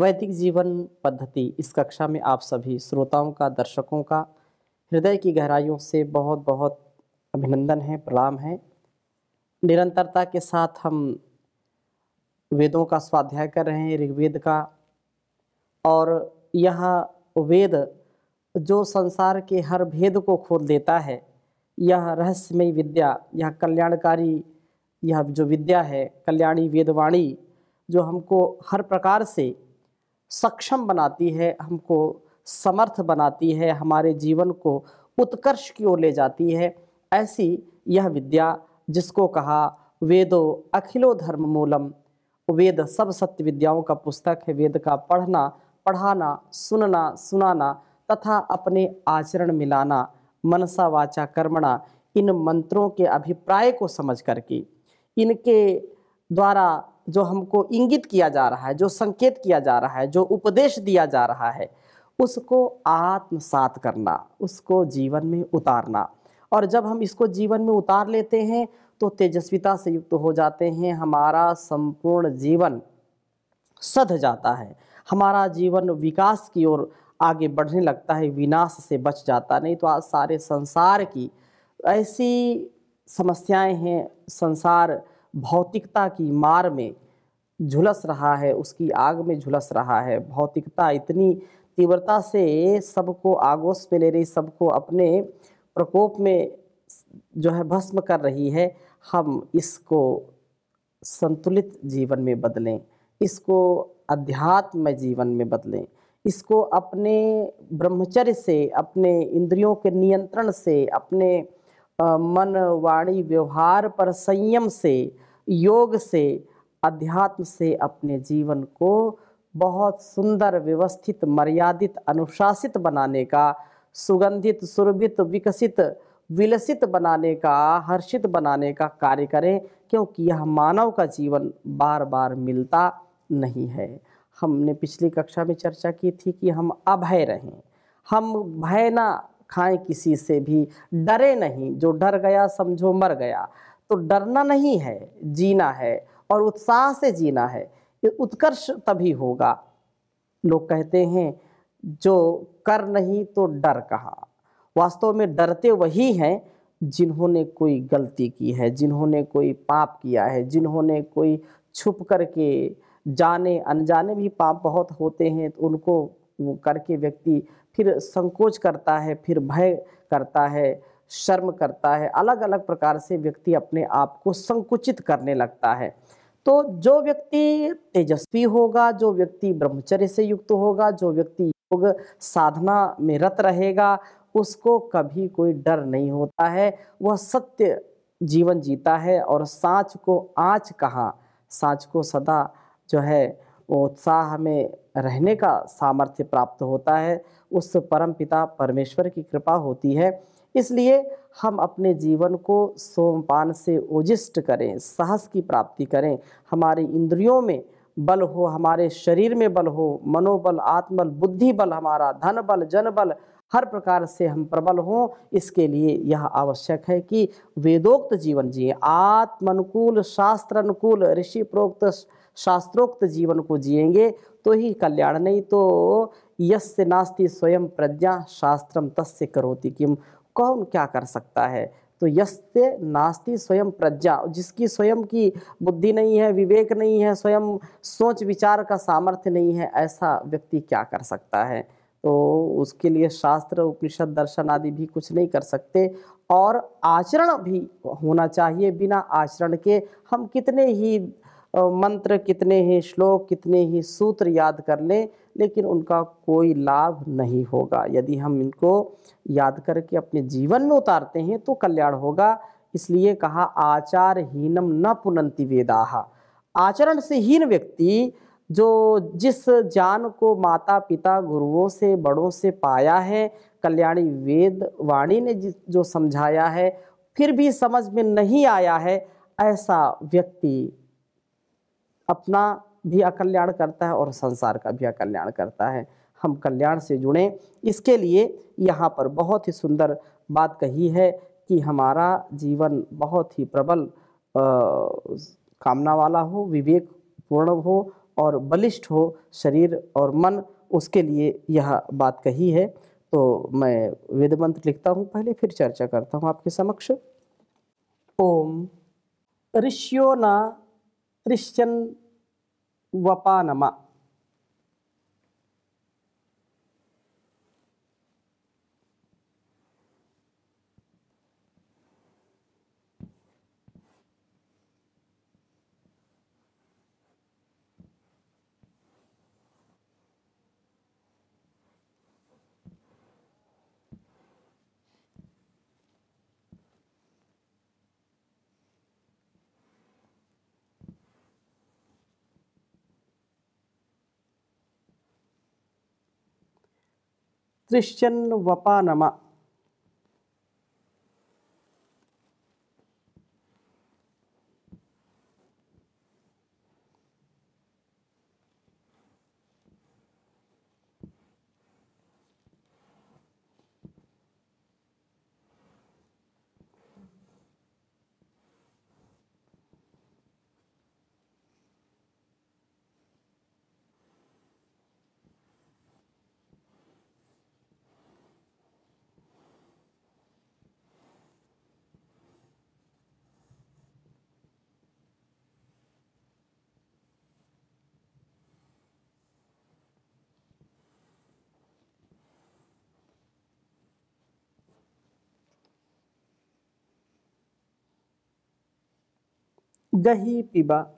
वैदिक जीवन पद्धति इस कक्षा में आप सभी श्रोताओं का दर्शकों का हृदय की गहराइयों से बहुत बहुत अभिनंदन है प्रणाम है निरंतरता के साथ हम वेदों का स्वाध्याय कर रहे हैं ऋग्वेद का और यह वेद जो संसार के हर भेद को खोल देता है यह रहस्यमयी विद्या यह कल्याणकारी यह जो विद्या है कल्याणी वेदवाणी जो हमको हर प्रकार से सक्षम बनाती है हमको समर्थ बनाती है हमारे जीवन को उत्कर्ष की ओर ले जाती है ऐसी यह विद्या जिसको कहा वेदो अखिलो धर्म मूलम वेद सब सत्य विद्याओं का पुस्तक है वेद का पढ़ना पढ़ाना सुनना सुनाना तथा अपने आचरण मिलाना मनसा वाचा कर्मणा इन मंत्रों के अभिप्राय को समझ करके इनके द्वारा जो हमको इंगित किया जा रहा है जो संकेत किया जा रहा है जो उपदेश दिया जा रहा है उसको आत्मसात करना उसको जीवन में उतारना और जब हम इसको जीवन में उतार लेते हैं तो तेजस्विता से युक्त हो जाते हैं हमारा संपूर्ण जीवन सध जाता है हमारा जीवन विकास की ओर आगे बढ़ने लगता है विनाश से बच जाता नहीं तो आज सारे संसार की ऐसी समस्याएं हैं संसार भौतिकता की मार में झुलस रहा है उसकी आग में झुलस रहा है भौतिकता इतनी तीव्रता से सबको आगोश में ले रही सबको अपने प्रकोप में जो है भस्म कर रही है हम इसको संतुलित जीवन में बदलें इसको अध्यात्म जीवन में बदलें इसको अपने ब्रह्मचर्य से अपने इंद्रियों के नियंत्रण से अपने मन वाणी व्यवहार पर संयम से योग से अध्यात्म से अपने जीवन को बहुत सुंदर व्यवस्थित मर्यादित अनुशासित बनाने का सुगंधित सुरभित विकसित विलसित बनाने का हर्षित बनाने का कार्य करें क्योंकि यह मानव का जीवन बार बार मिलता नहीं है हमने पिछली कक्षा में चर्चा की थी कि हम अभय रहें हम भय ना खाएं किसी से भी डरे नहीं जो डर गया समझो मर गया तो डरना नहीं है जीना है और उत्साह से जीना है उत्कर्ष तभी होगा लोग कहते हैं जो कर नहीं तो डर कहा वास्तव में डरते वही हैं जिन्होंने कोई गलती की है जिन्होंने कोई पाप किया है जिन्होंने कोई छुप कर के जाने अनजाने भी पाप बहुत होते हैं तो उनको वो करके व्यक्ति फिर संकोच करता है फिर भय करता है शर्म करता है अलग अलग प्रकार से व्यक्ति अपने आप को संकुचित करने लगता है तो जो व्यक्ति तेजस्वी होगा जो व्यक्ति ब्रह्मचर्य से युक्त होगा जो व्यक्ति योग साधना में रत रहेगा उसको कभी कोई डर नहीं होता है वह सत्य जीवन जीता है और सांच को आँच कहाँ सांच को सदा जो है उत्साह में रहने का सामर्थ्य प्राप्त होता है उस परम पिता परमेश्वर की कृपा होती है इसलिए हम अपने जीवन को सोमपान से ओजिष्ट करें साहस की प्राप्ति करें हमारे इंद्रियों में बल हो हमारे शरीर में बल हो मनोबल आत्मबल बुद्धि बल हमारा धन बल जन बल हर प्रकार से हम प्रबल हों इसके लिए यह आवश्यक है कि वेदोक्त जीवन जिए आत्मनुकूल शास्त्र अनुकूल ऋषि प्रोक्त शास्त्रोक्त जीवन को जिएंगे तो ही कल्याण नहीं तो यस्य नास्ति स्वयं प्रज्ञा शास्त्रम तस्य करोति किम कौन क्या कर सकता है तो यस्ते नास्ति स्वयं प्रज्ञा जिसकी स्वयं की बुद्धि नहीं है विवेक नहीं है स्वयं सोच विचार का सामर्थ्य नहीं है ऐसा व्यक्ति क्या कर सकता है तो उसके लिए शास्त्र उपनिषद दर्शन आदि भी कुछ नहीं कर सकते और आचरण भी होना चाहिए बिना आचरण के हम कितने ही मंत्र कितने ही श्लोक कितने ही सूत्र याद कर लें लेकिन उनका कोई लाभ नहीं होगा यदि हम इनको याद करके अपने जीवन में उतारते हैं तो कल्याण होगा इसलिए कहा आचारहीनम न पुनंति वेदाह आचरण से हीन व्यक्ति जो जिस जान को माता पिता गुरुओं से बड़ों से पाया है कल्याणी वेद वाणी ने जो समझाया है फिर भी समझ में नहीं आया है ऐसा व्यक्ति अपना भी अकल्याण करता है और संसार का भी अकल्याण करता है हम कल्याण से जुड़ें इसके लिए यहाँ पर बहुत ही सुंदर बात कही है कि हमारा जीवन बहुत ही प्रबल कामना वाला हो विवेक पूर्ण हो और बलिष्ठ हो शरीर और मन उसके लिए यह बात कही है तो मैं वेद मंत्र लिखता हूँ पहले फिर चर्चा करता हूँ आपके समक्ष ओम ऋष्यो न ऋष्यन ဝပနမ वपा नम gahi piba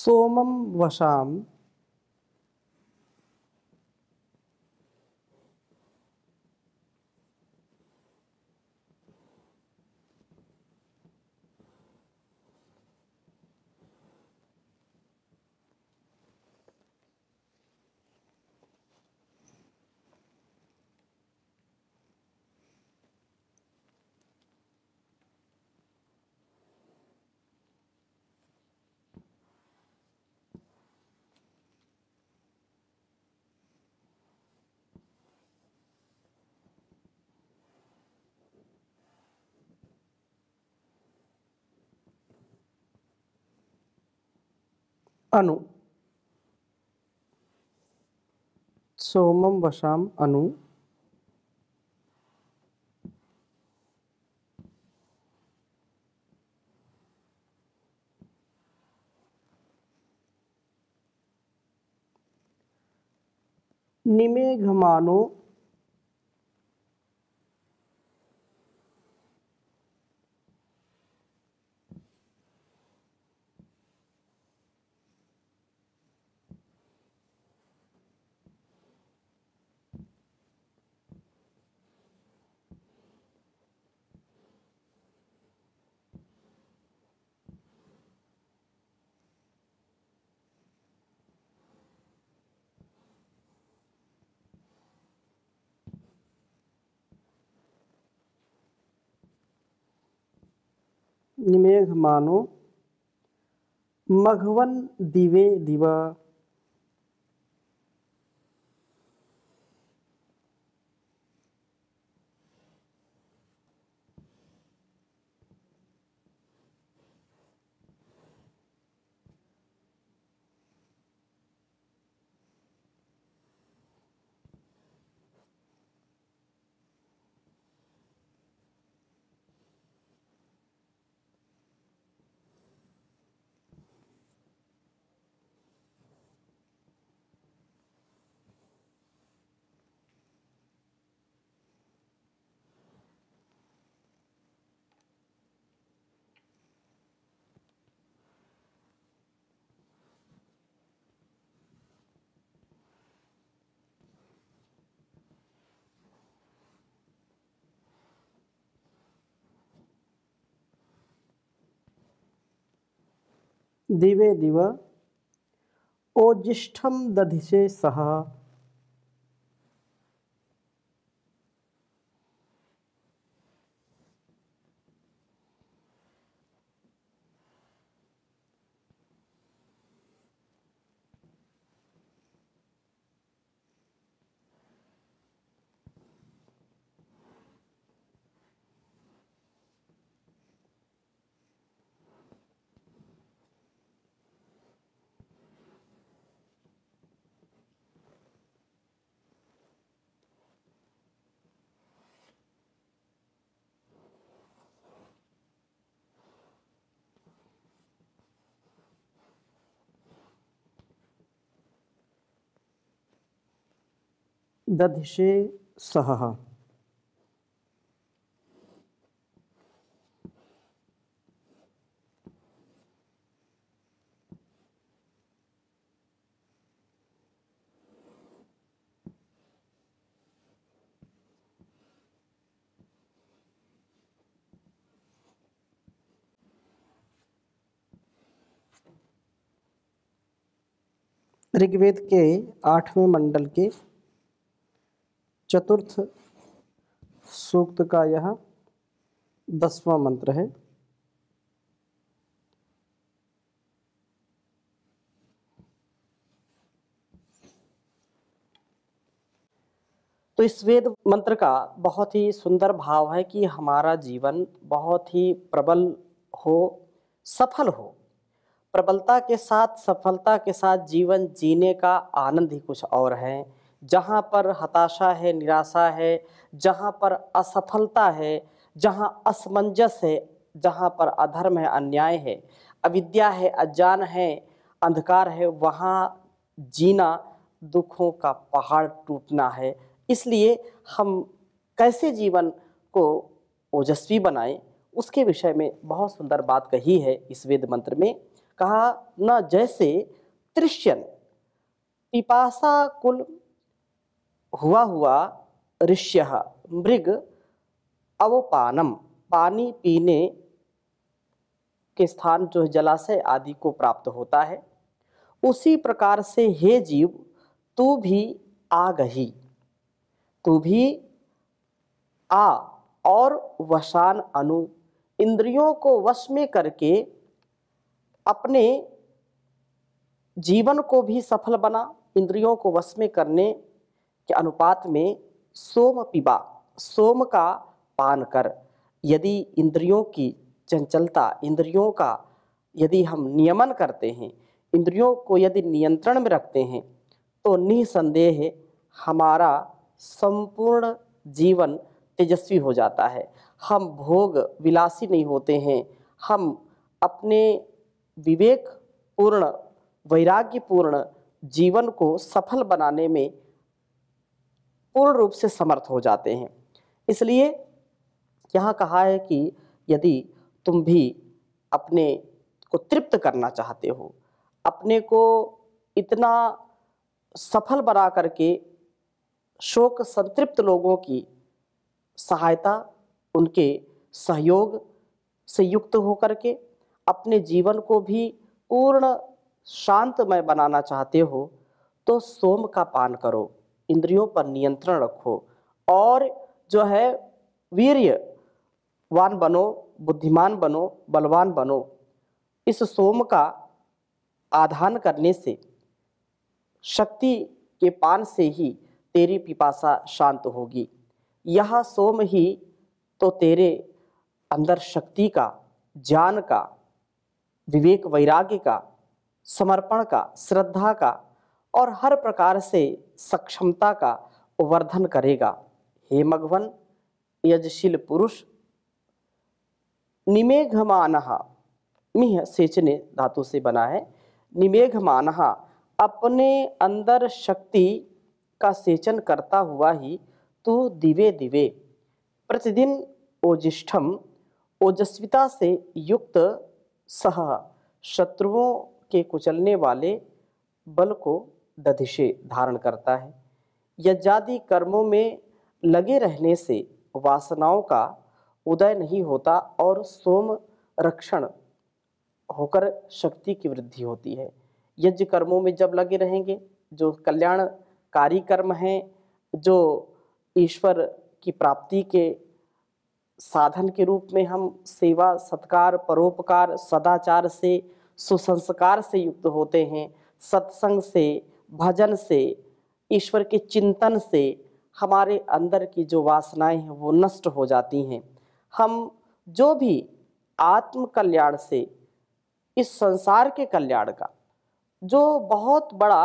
सोमं वशाम अनु सोमम वशा अनु निमेघमानो मेघ मानो मघवन दिवे दिवा दिवे दिव ओजिष्ठम दधिशे सह दधिशे सह ऋग्वेद के आठवें मंडल के चतुर्थ सूक्त का यह दसवां मंत्र है तो इस वेद मंत्र का बहुत ही सुंदर भाव है कि हमारा जीवन बहुत ही प्रबल हो सफल हो प्रबलता के साथ सफलता के साथ जीवन जीने का आनंद ही कुछ और है जहाँ पर हताशा है निराशा है जहाँ पर असफलता है जहाँ असमंजस है जहाँ पर अधर्म है अन्याय है अविद्या है अज्ञान है अंधकार है वहाँ जीना दुखों का पहाड़ टूटना है इसलिए हम कैसे जीवन को ओजस्वी बनाएं उसके विषय में बहुत सुंदर बात कही है इस वेद मंत्र में कहा न जैसे त्रिश्यन पिपासा कुल हुआ हुआ ऋष्य मृग अवपानम पानी पीने के स्थान जो जलाशय आदि को प्राप्त होता है उसी प्रकार से हे जीव तू भी आ गही तू भी आ और वशान अनु इंद्रियों को वश में करके अपने जीवन को भी सफल बना इंद्रियों को वश में करने के अनुपात में सोम पिबा सोम का पान कर यदि इंद्रियों की चंचलता इंद्रियों का यदि हम नियमन करते हैं इंद्रियों को यदि नियंत्रण में रखते हैं तो निसंदेह हमारा संपूर्ण जीवन तेजस्वी हो जाता है हम भोग विलासी नहीं होते हैं हम अपने विवेक पूर्ण वैराग्यपूर्ण जीवन को सफल बनाने में पूर्ण रूप से समर्थ हो जाते हैं इसलिए यहाँ कहा है कि यदि तुम भी अपने को तृप्त करना चाहते हो अपने को इतना सफल बना करके शोक संतृप्त लोगों की सहायता उनके सहयोग से युक्त होकर के अपने जीवन को भी पूर्ण शांतमय बनाना चाहते हो तो सोम का पान करो इंद्रियों पर नियंत्रण रखो और जो है वीर्यवान बनो बुद्धिमान बनो बलवान बनो इस सोम का आधान करने से शक्ति के पान से ही तेरी पिपासा शांत होगी यह सोम ही तो तेरे अंदर शक्ति का ज्ञान का विवेक वैराग्य का समर्पण का श्रद्धा का और हर प्रकार से सक्षमता का वर्धन करेगा हे मघवन यजशील पुरुष निमेघमान मिह सेचने धातु से बना है निमेघमान अपने अंदर शक्ति का सेचन करता हुआ ही तू दिवे दिवे प्रतिदिन ओजिष्ठम ओजस्विता से युक्त सह शत्रुओं के कुचलने वाले बल को दधिशे धारण करता है यज्ञादि कर्मों में लगे रहने से वासनाओं का उदय नहीं होता और सोम रक्षण होकर शक्ति की वृद्धि होती है यज्ञ कर्मों में जब लगे रहेंगे जो कल्याणकारी कर्म हैं जो ईश्वर की प्राप्ति के साधन के रूप में हम सेवा सत्कार परोपकार सदाचार से सुसंस्कार से युक्त होते हैं सत्संग से भजन से ईश्वर के चिंतन से हमारे अंदर की जो वासनाएं हैं वो नष्ट हो जाती हैं हम जो भी आत्म कल्याण से इस संसार के कल्याण का जो बहुत बड़ा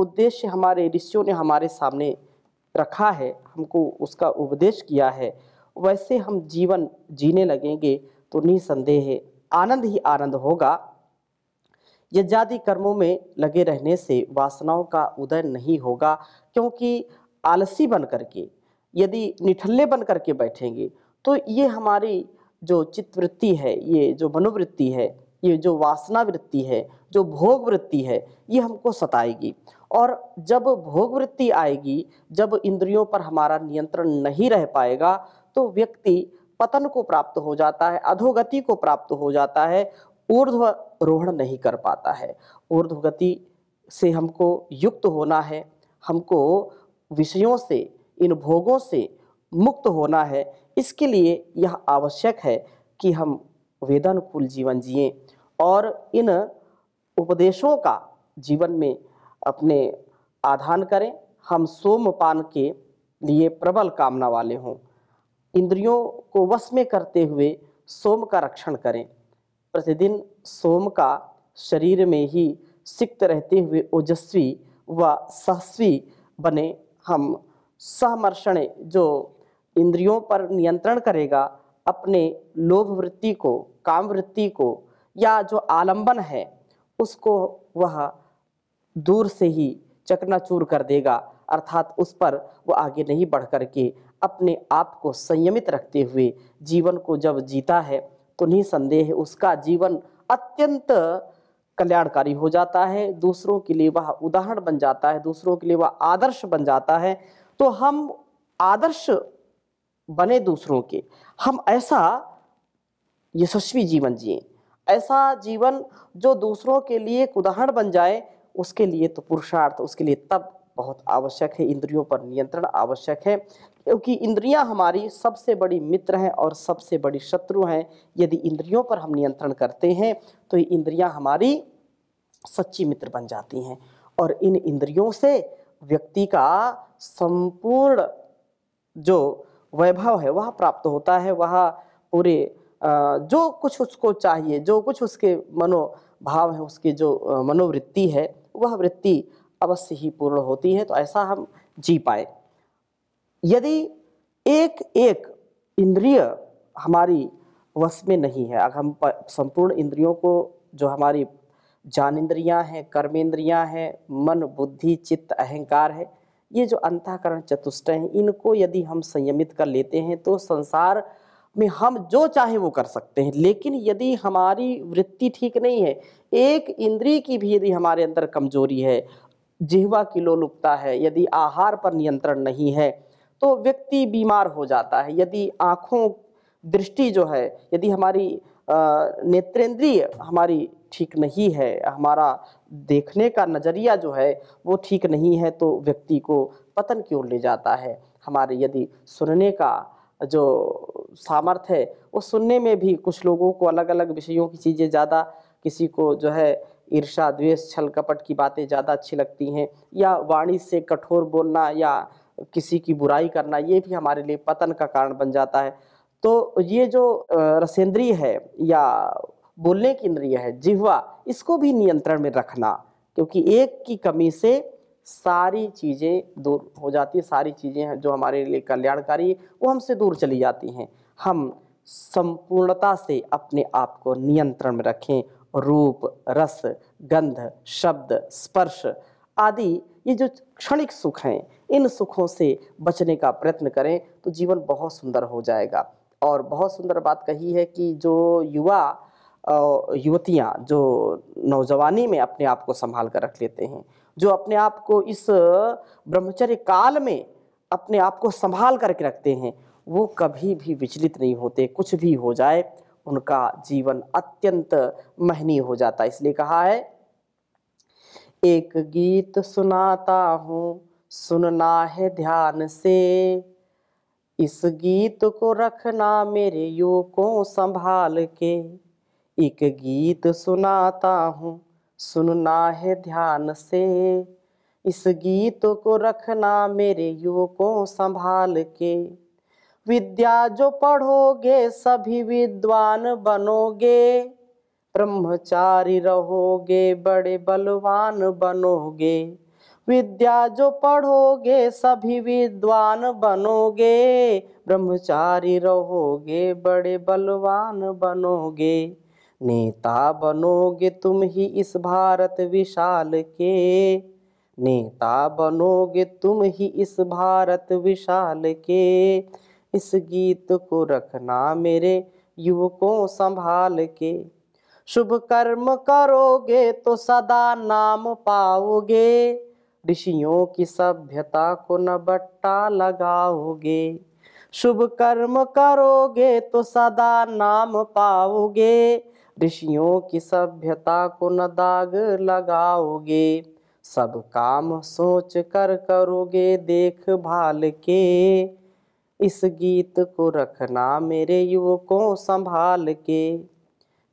उद्देश्य हमारे ऋषियों ने हमारे सामने रखा है हमको उसका उपदेश किया है वैसे हम जीवन जीने लगेंगे तो निसंदेह आनंद ही आनंद होगा यज्ञादि कर्मों में लगे रहने से वासनाओं का उदय नहीं होगा क्योंकि आलसी बन करके यदि निठल्ले बन करके बैठेंगे तो ये हमारी जो चित्तवृत्ति है ये जो मनोवृत्ति है ये जो वासना वृत्ति है जो भोग वृत्ति है ये हमको सताएगी और जब भोग वृत्ति आएगी जब इंद्रियों पर हमारा नियंत्रण नहीं रह पाएगा तो व्यक्ति पतन को प्राप्त हो जाता है अधोगति को प्राप्त हो जाता है ऊर्ध्व रोहण नहीं कर पाता है गति से हमको युक्त होना है हमको विषयों से इन भोगों से मुक्त होना है इसके लिए यह आवश्यक है कि हम वेदानुकूल जीवन जिए और इन उपदेशों का जीवन में अपने आधान करें हम सोमपान के लिए प्रबल कामना वाले हों इंद्रियों को वश में करते हुए सोम का रक्षण करें प्रतिदिन सोम का शरीर में ही सिक्त रहते हुए ओजस्वी व सहस्वी बने हम सहमर्षण जो इंद्रियों पर नियंत्रण करेगा अपने लोभ वृत्ति को काम वृत्ति को या जो आलंबन है उसको वह दूर से ही चकनाचूर कर देगा अर्थात उस पर वो आगे नहीं बढ़ करके अपने आप को संयमित रखते हुए जीवन को जब जीता है तो संदेह उसका जीवन अत्यंत कल्याणकारी हो जाता है दूसरों के लिए वह उदाहरण बन जाता है दूसरों के लिए वह आदर्श बन जाता है तो हम आदर्श बने दूसरों के हम ऐसा यशस्वी जीवन जिए ऐसा जीवन जो दूसरों के लिए एक उदाहरण बन जाए उसके लिए तो पुरुषार्थ उसके लिए तब बहुत आवश्यक है इंद्रियों पर नियंत्रण आवश्यक है क्योंकि इंद्रियां हमारी सबसे बड़ी मित्र हैं और सबसे बड़ी शत्रु हैं यदि इंद्रियों पर हम नियंत्रण करते हैं तो इंद्रियां हमारी सच्ची मित्र बन जाती हैं और इन इंद्रियों से व्यक्ति का संपूर्ण जो वैभव है वह प्राप्त होता है वह पूरे जो कुछ उसको चाहिए जो कुछ उसके मनोभाव है उसकी जो मनोवृत्ति है वह वृत्ति अवश्य ही पूर्ण होती है तो ऐसा हम जी पाए यदि एक एक इंद्रिय हमारी वश में नहीं है अगर हम संपूर्ण इंद्रियों को जो हमारी जान इंद्रियाँ हैं कर्मेंद्रियाँ हैं मन बुद्धि चित्त अहंकार है ये जो अंतःकरण चतुष्ट हैं इनको यदि हम संयमित कर लेते हैं तो संसार में हम जो चाहे वो कर सकते हैं लेकिन यदि हमारी वृत्ति ठीक नहीं है एक इंद्री की भी यदि हमारे अंदर कमजोरी है जिहवा की लोलुपता है यदि आहार पर नियंत्रण नहीं है तो व्यक्ति बीमार हो जाता है यदि आँखों दृष्टि जो है यदि हमारी नेत्रेंद्रीय हमारी ठीक नहीं है हमारा देखने का नज़रिया जो है वो ठीक नहीं है तो व्यक्ति को पतन की ओर ले जाता है हमारे यदि सुनने का जो सामर्थ्य है वो सुनने में भी कुछ लोगों को अलग अलग विषयों की चीज़ें ज़्यादा किसी को जो है ईर्षा द्वेष छल कपट की बातें ज़्यादा अच्छी लगती हैं या वाणी से कठोर बोलना या किसी की बुराई करना ये भी हमारे लिए पतन का कारण बन जाता है तो ये जो रसेंद्रीय है या बोलने की इंद्रिय है जिह्वा इसको भी नियंत्रण में रखना क्योंकि एक की कमी से सारी चीज़ें दूर हो जाती है सारी चीज़ें जो हमारे लिए कल्याणकारी वो हमसे दूर चली जाती हैं हम संपूर्णता से अपने आप को नियंत्रण में रखें रूप रस गंध शब्द स्पर्श आदि ये जो क्षणिक सुख हैं इन सुखों से बचने का प्रयत्न करें तो जीवन बहुत सुंदर हो जाएगा और बहुत सुंदर बात कही है कि जो युवा युवतियाँ जो नौजवानी में अपने आप को संभाल कर रख लेते हैं जो अपने आप को इस ब्रह्मचर्य काल में अपने आप को संभाल करके रखते हैं वो कभी भी विचलित नहीं होते कुछ भी हो जाए उनका जीवन अत्यंत महनीय हो जाता है इसलिए कहा है एक गीत सुनाता हूँ सुनना है ध्यान से इस गीत को रखना मेरे युवकों संभाल के एक गीत सुनाता हूँ सुनना है ध्यान से इस गीत को रखना मेरे युवकों संभाल के विद्या जो पढ़ोगे सभी विद्वान बनोगे ब्रह्मचारी रहोगे बड़े बलवान बनोगे विद्या जो पढ़ोगे सभी विद्वान बनोगे ब्रह्मचारी रहोगे बड़े बलवान बनोगे नेता बनोगे तुम ही इस भारत विशाल के नेता बनोगे तुम ही इस भारत विशाल के इस गीत को रखना मेरे युवकों संभाल के शुभ कर्म करोगे तो सदा नाम पाओगे ऋषियों की सभ्यता को न बट्टा लगाओगे शुभ कर्म करोगे तो सदा नाम पाओगे ऋषियों की सभ्यता को न दाग लगाओगे सब काम सोच कर करोगे देख भाल के इस गीत को रखना मेरे युवकों संभाल के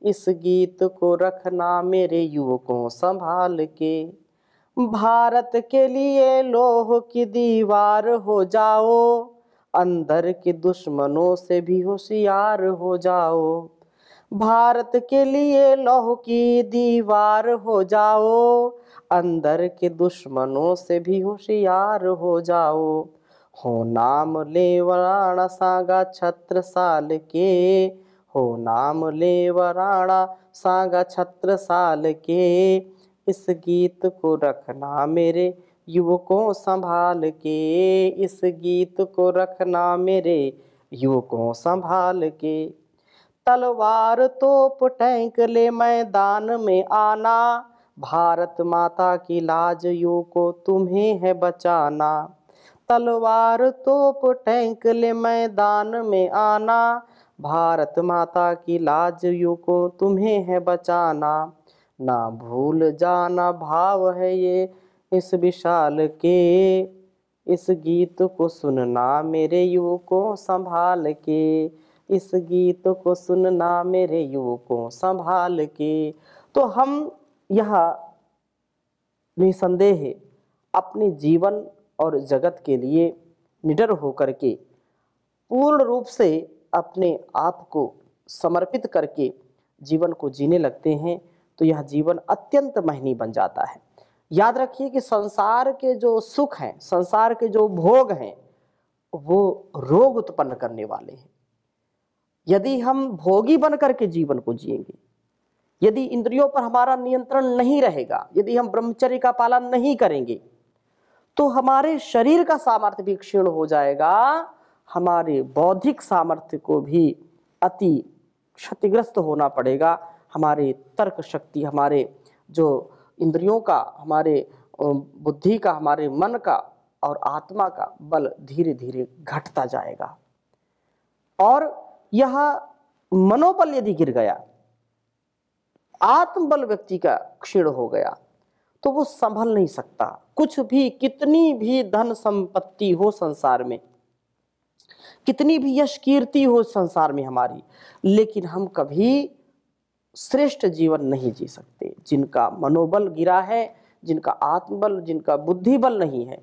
इस गीत को रखना मेरे युवकों संभाल के भारत के लिए लोह की दीवार हो जाओ अंदर के दुश्मनों से भी होशियार हो जाओ भारत के लिए लोह की दीवार हो जाओ अंदर के दुश्मनों से भी होशियार हो जाओ हो नाम ले वराणा सागा छत्र साल के हो नाम ले वराणा सागा छत्र साल के इस गीत को रखना मेरे युवकों संभाल के इस गीत को रखना मेरे युवकों संभाल के तलवार तोप टैंक ले मैदान में आना भारत माता की लाज यू को तुम्हें है बचाना तलवार तोप टैंक ले मैदान में आना भारत माता की लाज यू को तुम्हें है बचाना ना भूल जाना भाव है ये इस विशाल के इस गीत को सुनना मेरे युवकों संभाल के इस गीत को सुनना मेरे युवकों संभाल के तो हम यह निसंदेह अपने जीवन और जगत के लिए निडर होकर के पूर्ण रूप से अपने आप को समर्पित करके जीवन को जीने लगते हैं तो यह जीवन अत्यंत महनी बन जाता है याद रखिए कि संसार के जो सुख हैं संसार के जो भोग हैं वो रोग उत्पन्न करने वाले हैं यदि हम भोगी बन करके जीवन को जिएंगे यदि इंद्रियों पर हमारा नियंत्रण नहीं रहेगा यदि हम ब्रह्मचर्य का पालन नहीं करेंगे तो हमारे शरीर का सामर्थ्य भी क्षीण हो जाएगा हमारे बौद्धिक सामर्थ्य को भी अति क्षतिग्रस्त होना पड़ेगा हमारे तर्क शक्ति हमारे जो इंद्रियों का हमारे बुद्धि का हमारे मन का और आत्मा का बल धीरे धीरे घटता जाएगा और यह मनोबल यदि गिर गया आत्मबल व्यक्ति का क्षीण हो गया तो वो संभल नहीं सकता कुछ भी कितनी भी धन संपत्ति हो संसार में कितनी भी यश कीर्ति हो संसार में हमारी लेकिन हम कभी श्रेष्ठ जीवन नहीं जी सकते जिनका मनोबल गिरा है जिनका आत्मबल जिनका बुद्धि बल नहीं है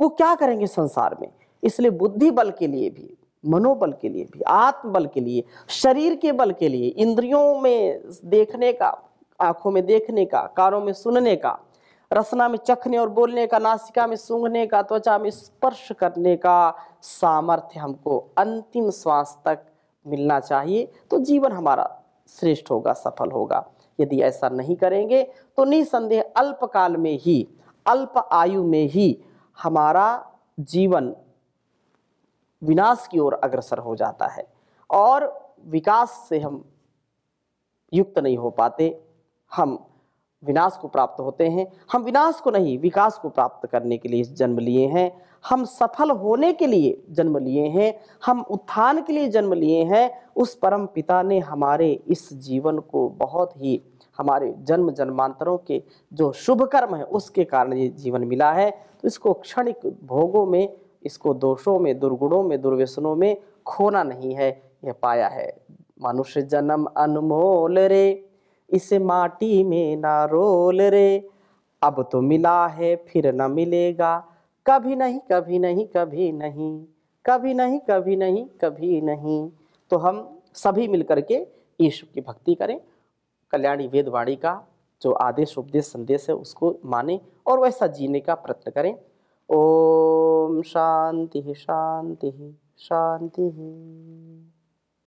वो क्या करेंगे संसार में इसलिए बुद्धि बल के लिए भी मनोबल के लिए भी आत्मबल के लिए शरीर के बल के लिए इंद्रियों में देखने का आंखों में देखने का कानों में सुनने का रसना में चखने और बोलने का नासिका में सूंघने का त्वचा में स्पर्श करने का सामर्थ्य हमको अंतिम श्वास तक मिलना चाहिए तो जीवन हमारा श्रेष्ठ होगा सफल होगा यदि ऐसा नहीं करेंगे तो निसंदेह अल्पकाल में ही अल्प आयु में ही हमारा जीवन विनाश की ओर अग्रसर हो जाता है और विकास से हम युक्त नहीं हो पाते हम विनाश को प्राप्त होते हैं हम विनाश को नहीं विकास को प्राप्त करने के लिए जन्म लिए हैं हम सफल होने के लिए जन्म लिए हैं हम उत्थान के लिए जन्म लिए हैं उस परम पिता ने हमारे इस जीवन को बहुत ही हमारे जन्म जन्मांतरों के जो शुभ कर्म है उसके कारण ये जीवन मिला है तो इसको क्षणिक भोगों में इसको दोषों में दुर्गुणों में दुर्व्यसनों में खोना नहीं है यह पाया है मनुष्य जन्म अनमोल रे इस माटी में ना रोल रे अब तो मिला है फिर न मिलेगा कभी नहीं कभी नहीं कभी नहीं कभी नहीं कभी नहीं कभी नहीं तो हम सभी मिलकर के ईश्वर की भक्ति करें कल्याणी वेदवाणी का जो आदेश उपदेश संदेश है उसको माने और वैसा जीने का प्रयत्न करें ओम शांति शांति शांति